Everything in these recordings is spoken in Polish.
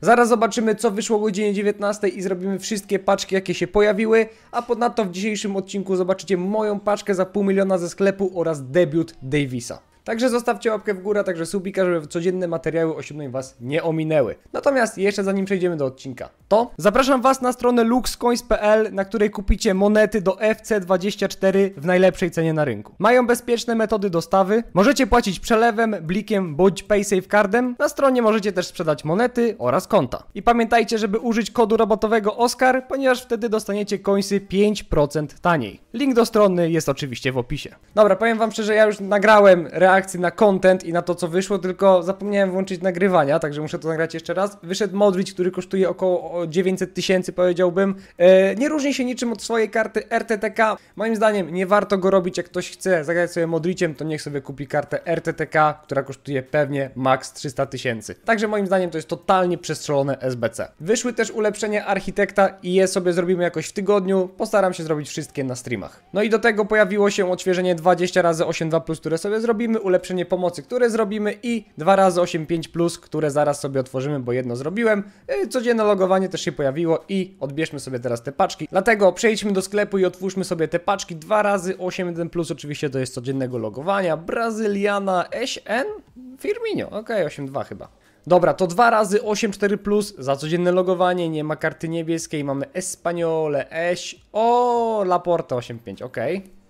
Zaraz zobaczymy, co wyszło o godzinie 19 i zrobimy wszystkie paczki, jakie się pojawiły, a ponadto w dzisiejszym odcinku zobaczycie moją paczkę za pół miliona ze sklepu oraz debiut Davisa. Także zostawcie łapkę w górę, także subika, żeby codzienne materiały o Was nie ominęły. Natomiast jeszcze zanim przejdziemy do odcinka, to zapraszam Was na stronę luxcoins.pl, na której kupicie monety do FC24 w najlepszej cenie na rynku. Mają bezpieczne metody dostawy, możecie płacić przelewem, blikiem bądź PaySafe cardem. Na stronie możecie też sprzedać monety oraz konta. I pamiętajcie, żeby użyć kodu robotowego OSCAR, ponieważ wtedy dostaniecie coinsy 5% taniej. Link do strony jest oczywiście w opisie. Dobra, powiem Wam szczerze, ja już nagrałem realnie reakcji na content i na to, co wyszło, tylko zapomniałem włączyć nagrywania, także muszę to nagrać jeszcze raz. Wyszedł Modric, który kosztuje około 900 tysięcy, powiedziałbym. E, nie różni się niczym od swojej karty RTTK. Moim zdaniem nie warto go robić, jak ktoś chce zagrać sobie Modriciem, to niech sobie kupi kartę RTTK, która kosztuje pewnie maks 300 tysięcy. Także moim zdaniem to jest totalnie przestrzelone SBC. Wyszły też ulepszenia architekta i je sobie zrobimy jakoś w tygodniu. Postaram się zrobić wszystkie na streamach. No i do tego pojawiło się odświeżenie 20 razy 8.2+, które sobie zrobimy ulepszenie pomocy, które zrobimy i 2 razy 85 plus, które zaraz sobie otworzymy, bo jedno zrobiłem. E, codzienne logowanie też się pojawiło i odbierzmy sobie teraz te paczki. Dlatego przejdźmy do sklepu i otwórzmy sobie te paczki 2 razy 81 plus, oczywiście to jest codziennego logowania. Brazyliana SN Firmino, ok, 82 chyba. Dobra, to 2 razy 8,4 plus za codzienne logowanie, nie ma karty niebieskiej, mamy Espaniole, Eś, o, Laporta 8.5, ok.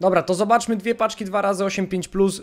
Dobra, to zobaczmy dwie paczki 2 razy 8.5+, plus.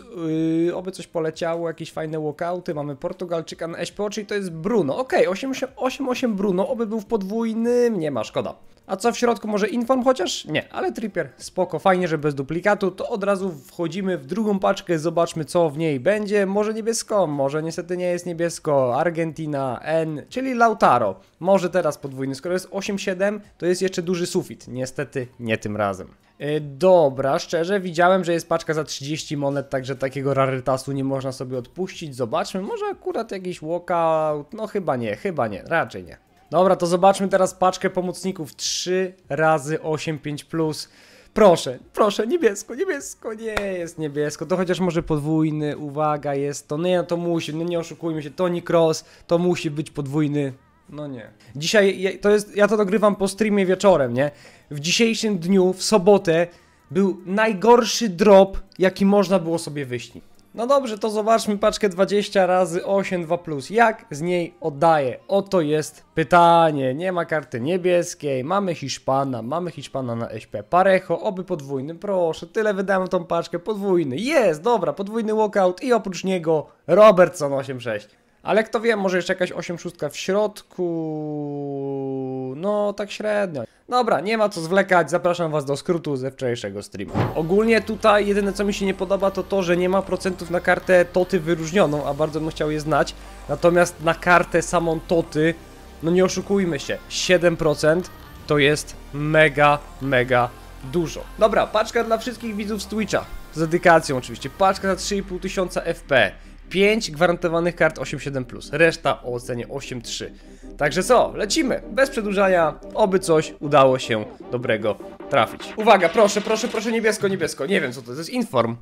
Yy, oby coś poleciało, jakieś fajne walkouty, mamy Portugalczyka na SPO, czyli to jest Bruno, ok, 8.8 Bruno, oby był w podwójnym, nie ma, szkoda. A co w środku, może Inform chociaż? Nie, ale tripper. spoko, fajnie, że bez duplikatu, to od razu wchodzimy w drugą paczkę, zobaczmy co w niej będzie, może niebiesko, może niestety nie jest niebiesko, Argentina, N, czyli Lautaro, może teraz podwójny, skoro jest 8.7, to jest jeszcze duży sufit, niestety niestety nie tym razem. E, dobra, szczerze widziałem, że jest paczka za 30 monet, także takiego rarytasu nie można sobie odpuścić. Zobaczmy, może akurat jakiś walkout, no chyba nie, chyba nie, raczej nie. Dobra, to zobaczmy teraz paczkę pomocników 3 razy 85 plus. Proszę, proszę, niebiesko, niebiesko, nie jest niebiesko, to chociaż może podwójny, uwaga, jest to, nie, to musi, no nie oszukujmy się, Tony Cross, to musi być podwójny no nie. Dzisiaj, to jest, ja to dogrywam po streamie wieczorem, nie? W dzisiejszym dniu, w sobotę, był najgorszy drop, jaki można było sobie wyśnić. No dobrze, to zobaczmy paczkę 20 razy 8 2 plus. Jak z niej oddaję? Oto jest pytanie. Nie ma karty niebieskiej, mamy Hiszpana, mamy Hiszpana na SP. Parejo, oby podwójny, proszę. Tyle wydałem tą paczkę, podwójny. Jest, dobra, podwójny walkout i oprócz niego Robertson 86. Ale kto wie, może jeszcze jakaś 8 szóstka w środku. No, tak średnio. Dobra, nie ma co zwlekać, zapraszam was do skrótu ze wczorajszego streamu. Ogólnie tutaj jedyne co mi się nie podoba to to, że nie ma procentów na kartę Toty wyróżnioną, a bardzo bym chciał je znać. Natomiast na kartę samą Toty, no nie oszukujmy się, 7% to jest mega, mega dużo. Dobra, paczka dla wszystkich widzów z Twitcha. Z dedykacją oczywiście. Paczka za 3,5 tysiąca FP. 5 gwarantowanych kart 8.7+, reszta o ocenie 8.3. Także co, lecimy, bez przedłużania, oby coś udało się dobrego trafić. Uwaga, proszę, proszę, proszę, niebiesko, niebiesko, nie wiem co to jest, to jest inform.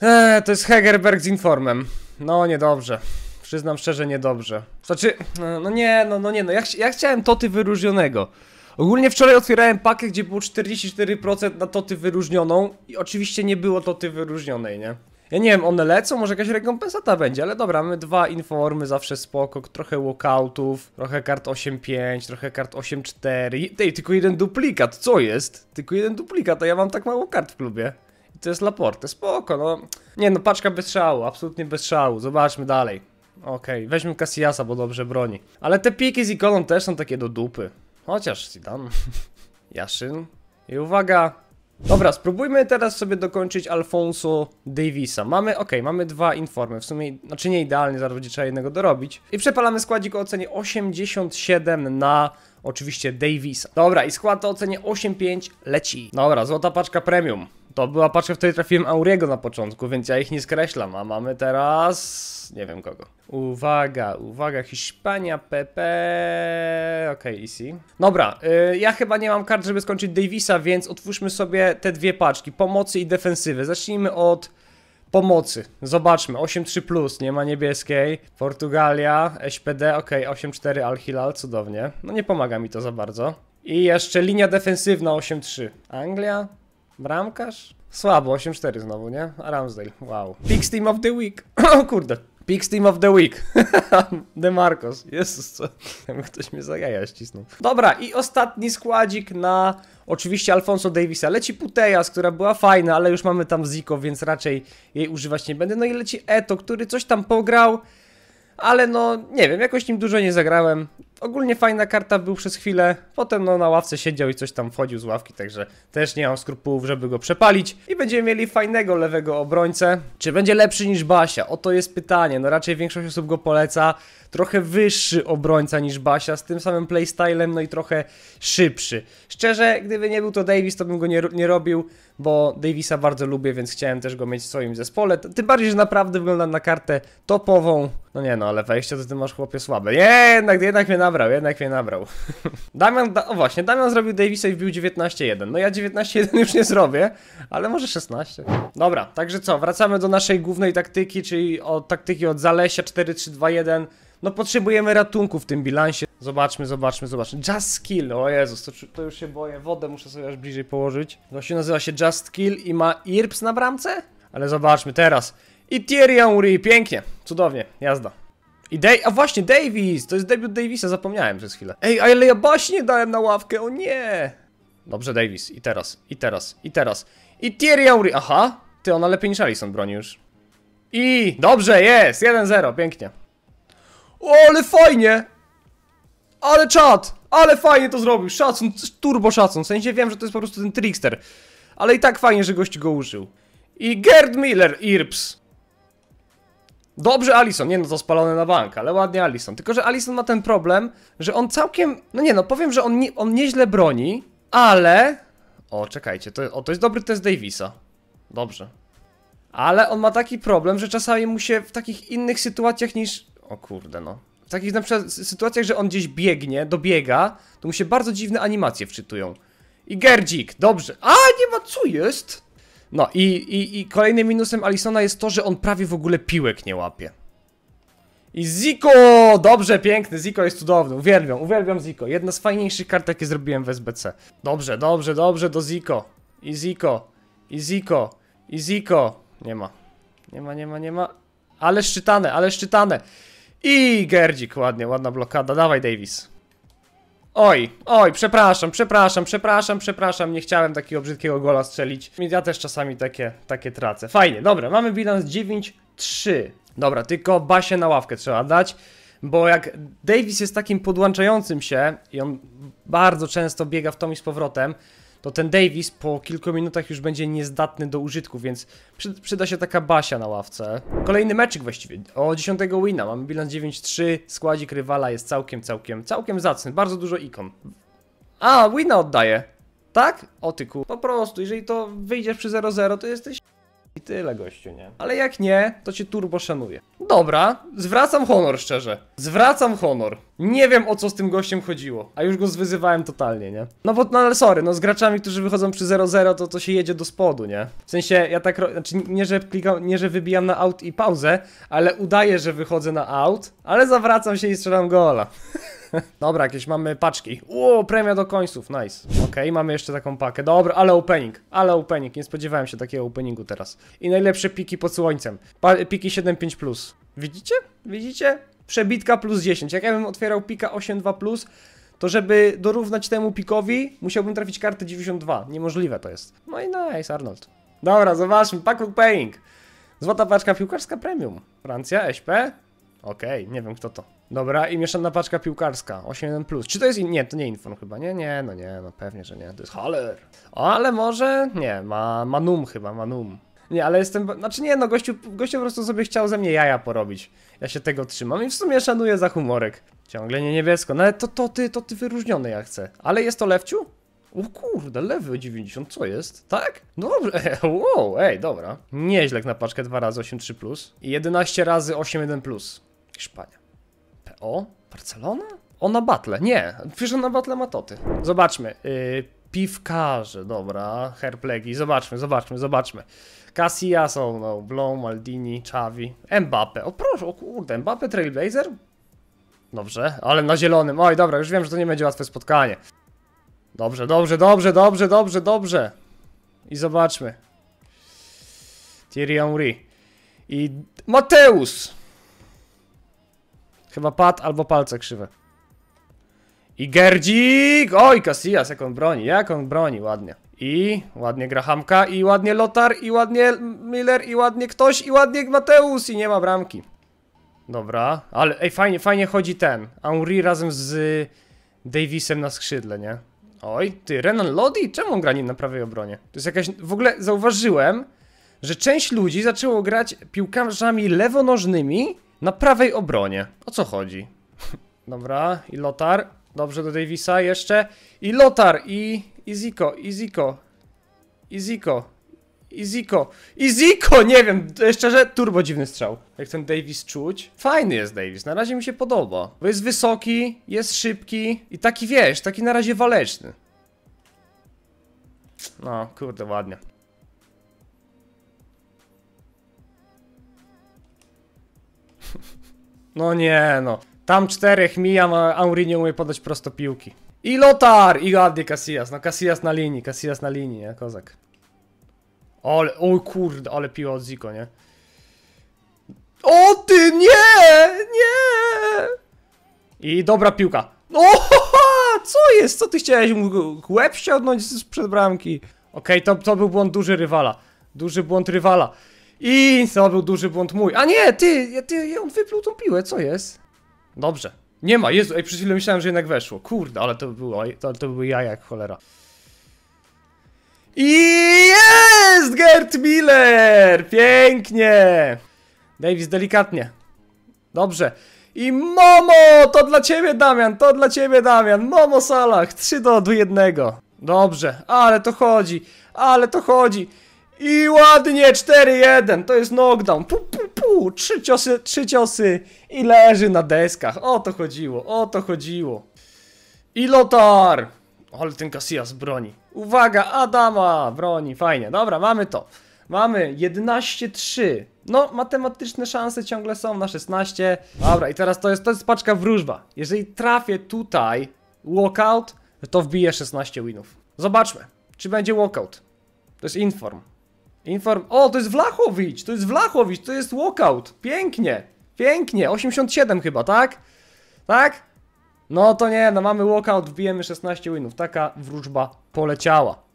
Eee, to jest Hegerberg z informem. No, niedobrze. Przyznam szczerze, niedobrze. Znaczy, no, no nie, no, no nie, no ja, ch ja chciałem Toty wyróżnionego. Ogólnie wczoraj otwierałem pakę, gdzie było 44% na toty wyróżnioną i oczywiście nie było toty wyróżnionej, nie? Ja nie wiem, one lecą, może jakaś rekompensata będzie, ale dobra, mamy dwa informy, zawsze spoko, trochę walkoutów, trochę kart 8.5, trochę kart 8.4. Ej, tylko jeden duplikat, co jest? Tylko jeden duplikat, a ja mam tak mało kart w klubie. I to jest Laporte, spoko, no. Nie no, paczka bez szału, absolutnie bez szału, zobaczmy dalej. Okej, okay, weźmy Cassiasa, bo dobrze broni. Ale te piki z ikoną też są takie do dupy. Chociaż ci Jaszyn. I uwaga, Dobra, spróbujmy teraz sobie dokończyć Alfonso Davisa. Mamy, ok, mamy dwa informy, w sumie, znaczy nie idealnie, zaraz będzie trzeba jednego dorobić. I przepalamy składzik o ocenie 87 na oczywiście Davisa. Dobra, i skład o ocenie 8,5 leci. Dobra, złota paczka premium. To była paczka, w której trafiłem Auriego na początku, więc ja ich nie skreślam, a mamy teraz... nie wiem kogo. Uwaga, uwaga, Hiszpania, PP... Okej, okay, easy. Dobra, yy, ja chyba nie mam kart, żeby skończyć Davisa, więc otwórzmy sobie te dwie paczki, pomocy i defensywy. Zacznijmy od pomocy. Zobaczmy, 8-3+, nie ma niebieskiej. Portugalia, SPD, ok, 8-4 Al-Hilal, cudownie. No nie pomaga mi to za bardzo. I jeszcze linia defensywna 8-3. Anglia, Bramkarz? Słabo, 8-4 znowu, nie? A Ramsdale, wow. Pix Team of the Week. O kurde. Pix Team of the Week. De Marcos. Jezus, co? Ktoś mnie za jaja ścisnął. Dobra, i ostatni składzik na oczywiście Alfonso Davisa. Leci Putejas, która była fajna, ale już mamy tam Zico, więc raczej jej używać nie będę. No i leci Eto, który coś tam pograł ale no nie wiem, jakoś nim dużo nie zagrałem ogólnie fajna karta, był przez chwilę, potem no na ławce siedział i coś tam wchodził z ławki, także też nie mam skrupułów, żeby go przepalić. I będziemy mieli fajnego lewego obrońcę. Czy będzie lepszy niż Basia? Oto jest pytanie, no raczej większość osób go poleca. Trochę wyższy obrońca niż Basia, z tym samym playstylem, no i trochę szybszy. Szczerze, gdyby nie był to Davis, to bym go nie, nie robił, bo Davisa bardzo lubię, więc chciałem też go mieć w swoim zespole. Tym bardziej, że naprawdę wygląda na kartę topową, no nie no, ale wejście to ty masz chłopie słabe. Nie, jednak, jednak mnie nabrał, jednak mnie nabrał. Damian, da, o właśnie, Damian zrobił Davisa i wbił 19-1. No ja 19-1 już nie zrobię, ale może 16. Dobra, także co, wracamy do naszej głównej taktyki, czyli od taktyki od Zalesia 4-3-2-1. No potrzebujemy ratunku w tym bilansie. Zobaczmy, zobaczmy, zobaczmy. Just Kill, o Jezus, to, to, już się boję. Wodę muszę sobie aż bliżej położyć. Właśnie no, nazywa się Just Kill i ma Irps na bramce? Ale zobaczmy teraz. I Tyrion Uri, pięknie, cudownie, jazda. I Day a właśnie Davis, to jest debiut Davisa, zapomniałem przez chwilę. Ej, ale ja baśnie dałem na ławkę, o nie! Dobrze Davis, i teraz, i teraz, i teraz. I Tyrion Uri, aha, ty ona lepiej niż Alison broni już. I dobrze, jest, 1-0, pięknie. O, ale fajnie! Ale czad! Ale fajnie to zrobił, szacun, turbo szacun, w sensie wiem, że to jest po prostu ten trickster. Ale i tak fajnie, że gość go użył. I Gerd Miller, Irps. Dobrze Alison, nie no to spalone na bank, ale ładnie Alison. Tylko, że Alison ma ten problem, że on całkiem, no nie no, powiem, że on, nie, on nieźle broni, ale... O, czekajcie, to, o, to jest dobry test Davisa. Dobrze. Ale on ma taki problem, że czasami mu się w takich innych sytuacjach niż... O kurde no. W takich na przykład sytuacjach, że on gdzieś biegnie, dobiega, to mu się bardzo dziwne animacje wczytują. I Gerdzik, dobrze. A, nie ma, co jest? No i, i, i kolejnym minusem Alisona jest to, że on prawie w ogóle piłek nie łapie. I Ziko! Dobrze, piękny, Ziko jest cudowny, uwielbiam, uwielbiam Ziko. Jedna z fajniejszych kart, jakie zrobiłem w SBC. Dobrze, dobrze, dobrze, do Ziko. I Ziko, i Ziko, i Ziko. Nie ma, nie ma, nie ma, nie ma. Ale szczytane, ale szczytane. I Gerdzik, ładnie, ładna blokada. Dawaj, Davis. Oj, oj, przepraszam, przepraszam, przepraszam, przepraszam, nie chciałem takiego brzydkiego gola strzelić. Ja też czasami takie, takie tracę. Fajnie, dobra, mamy bilans 9-3. Dobra, tylko Basie na ławkę trzeba dać, bo jak Davis jest takim podłączającym się i on bardzo często biega w tom i z powrotem, to ten Davis po kilku minutach już będzie niezdatny do użytku, więc przy, przyda się taka Basia na ławce. Kolejny meczyk właściwie, o 10 wina, mamy bilans 9-3, składzik rywala jest całkiem, całkiem, całkiem zacny, bardzo dużo ikon. A, wina oddaje. Tak? O ty ku. Po prostu, jeżeli to wyjdziesz przy 0-0, to jesteś i tyle, gościu, nie? Ale jak nie, to cię turbo szanuję. Dobra, zwracam honor szczerze. Zwracam honor. Nie wiem o co z tym gościem chodziło, a już go zwyzywałem totalnie, nie? No bo, no ale sorry, no z graczami, którzy wychodzą przy 0-0, to to się jedzie do spodu, nie? W sensie, ja tak, znaczy nie, że klikam, nie, że wybijam na out i pauzę, ale udaję, że wychodzę na out, ale zawracam się i strzelam gola. Dobra, jakieś mamy paczki. Uuu, premia do końców, nice. Okej, okay, mamy jeszcze taką pakę. Dobra, ale opening, ale opening. Nie spodziewałem się takiego openingu teraz. I najlepsze piki pod słońcem. Pa piki 7.5+. Widzicie? Widzicie? Przebitka plus 10. Jak ja bym otwierał pika 8.2+, to żeby dorównać temu pikowi, musiałbym trafić kartę 92. Niemożliwe to jest. No i nice, Arnold. Dobra, zobaczmy, pack opening. Złota paczka piłkarska premium. Francja, SP, Okej, okay, nie wiem kto to. Dobra, i mieszana paczka piłkarska, 8.1+. plus. Czy to jest... Nie, to nie Infon chyba, nie? Nie, no nie, no pewnie, że nie. To jest haler. Ale może... Nie, ma, ma num chyba, ma num. Nie, ale jestem... Znaczy nie, no gościu, gościu po prostu sobie chciał ze mnie jaja porobić. Ja się tego trzymam i w sumie szanuję za humorek. Ciągle nie niebiesko, no ale to, to ty, to ty wyróżniony ja chcę. Ale jest to Lewciu? O kurde, lewy 90, co jest? Tak? Dobrze, wow, ej, dobra. Nieźle na paczkę 2 razy 8,3 plus i 11 razy 8,1 plus. Hiszpania. PO? Barcelona? Ona Battle. Nie, przecież ona Battle ma toty. Zobaczmy. Yy, piwkarze, dobra. Herplegi. Zobaczmy, zobaczmy, zobaczmy. Casillas, oh no. Blom, Maldini, Chavi, Mbappe. O proszę, o kurde. Mbappe Trailblazer? Dobrze, ale na zielonym. Oj, dobra, już wiem, że to nie będzie łatwe spotkanie. Dobrze, dobrze, dobrze, dobrze, dobrze, dobrze. I zobaczmy. Thierry Henry. I Mateusz! Chyba pad albo palce krzywe. I Gerdzik! Oj, Casillas, jak on broni, jak on broni, ładnie. I ładnie Grahamka, i ładnie Lotar, i ładnie Miller, i ładnie ktoś, i ładnie Mateusz i nie ma bramki. Dobra, ale ej, fajnie, fajnie chodzi ten. Henry razem z Davisem na skrzydle, nie? Oj, ty, Renan Lodi? Czemu on gra nie na prawej obronie? To jest jakaś... W ogóle zauważyłem, że część ludzi zaczęło grać piłkarzami lewonożnymi, na prawej obronie. O co chodzi? Dobra, i Lotar. Dobrze do Davisa jeszcze. I Lotar, i, Iziko. Iziko. Iziko. Iziko. Iziko. Nie wiem, szczerze, turbo dziwny strzał. Jak ten Davis czuć? Fajny jest Davis, na razie mi się podoba. Bo jest wysoki, jest szybki i taki wiesz, taki na razie waleczny. No, kurde, ładnie. No nie no. Tam czterech mija, a Auri nie umie podać prosto piłki. I Lotar! I ładnie Casillas. No Casillas na linii, Casillas na linii, nie? Kozak. Ole, o kurde, ale piła od Zico, nie? O ty, nie! Nie! I dobra piłka. O, co jest? Co ty chciałeś? Łeb ściągnąć sprzed bramki. Okej, okay, to, to był błąd duży rywala. Duży błąd rywala. I to był duży błąd mój. A nie, ty, ty, on wypluł tą piłę, co jest? Dobrze. Nie ma, Jezu, ej, przez chwilę myślałem, że jednak weszło. Kurde, ale to było, to, to były jaja jak cholera. I jest Gert Miller! Pięknie! Davis, delikatnie. Dobrze. I Momo! To dla ciebie, Damian! To dla ciebie, Damian! Momo Salah! 3 do 1. Dobrze, ale to chodzi! Ale to chodzi! I ładnie 4-1, to jest knockdown. Pu, pu, pu. Trzy ciosy, trzy ciosy i leży na deskach. O to chodziło, o to chodziło. I Lotar. Ale ten Casillas broni. Uwaga, Adama broni, fajnie. Dobra, mamy to. Mamy 11-3. No, matematyczne szanse ciągle są na 16. Dobra, i teraz to jest, to jest paczka wróżba. Jeżeli trafię tutaj walkout, to wbiję 16 winów. Zobaczmy, czy będzie walkout. To jest inform. Inform... O, to jest Wlachowicz! To jest Wlachowicz, to jest walkout! Pięknie! Pięknie! 87 chyba, tak? Tak? No to nie, no mamy walkout, wbijemy 16 winów. Taka wróżba poleciała.